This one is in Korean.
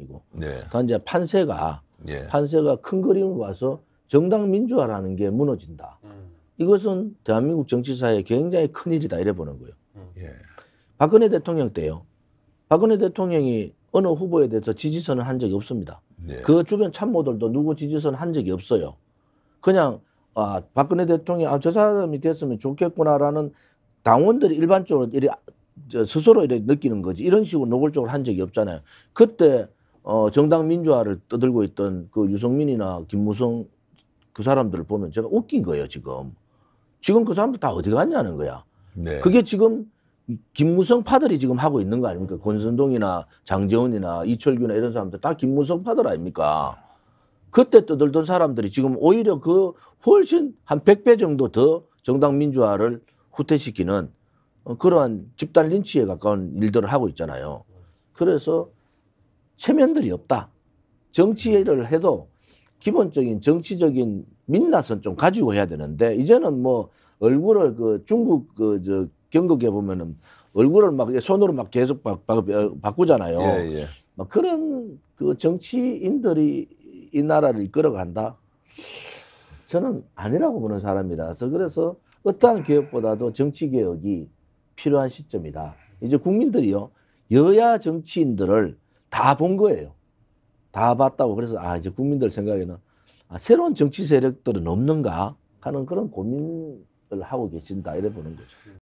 이고 네. 단이 그러니까 판세가 네. 판세가 큰 그림을 봐서 정당 민주화라는 게 무너진다. 음. 이것은 대한민국 정치사에 굉장히 큰 일이다 이래 보는 거예요. 음. 예. 박근혜 대통령 때요. 박근혜 대통령이 어느 후보에 대해서 지지선을 한 적이 없습니다. 네. 그 주변 참모들도 누구 지지선 한 적이 없어요. 그냥 아 박근혜 대통령 아저 사람이 됐으면 좋겠구나라는 당원들이 일반적으로 이래 스스로 이렇게 느끼는 거지 이런 식으로 노골적으로 한 적이 없잖아요. 그때 어, 정당 민주화를 떠들고 있던 그 유성민이나 김무성 그 사람들을 보면 제가 웃긴 거예요, 지금. 지금 그 사람들 다 어디 갔냐는 거야. 네. 그게 지금 김무성 파들이 지금 하고 있는 거 아닙니까? 권선동이나 장재훈이나 이철규나 이런 사람들 다 김무성 파들 아닙니까? 그때 떠들던 사람들이 지금 오히려 그 훨씬 한 100배 정도 더 정당 민주화를 후퇴시키는 어, 그러한 집단 린치에 가까운 일들을 하고 있잖아요. 그래서 체면들이 없다. 정치를 음. 해도 기본적인 정치적인 민낯은 좀 가지고 해야 되는데 이제는 뭐 얼굴을 그 중국 그 저 경극에 보면은 얼굴을 막 손으로 막 계속 바, 바, 바꾸잖아요. 예, 예. 막 그런 그 정치인들이 이 나라를 이끌어간다. 저는 아니라고 보는 사람이라서 그래서 어떠한 개혁보다도 정치 개혁이 필요한 시점이다. 이제 국민들이요 여야 정치인들을 다본 거예요. 다 봤다고 그래서 아 이제 국민들 생각에는 아, 새로운 정치 세력들은 없는가 하는 그런 고민을 하고 계신다 이래 보는 거죠.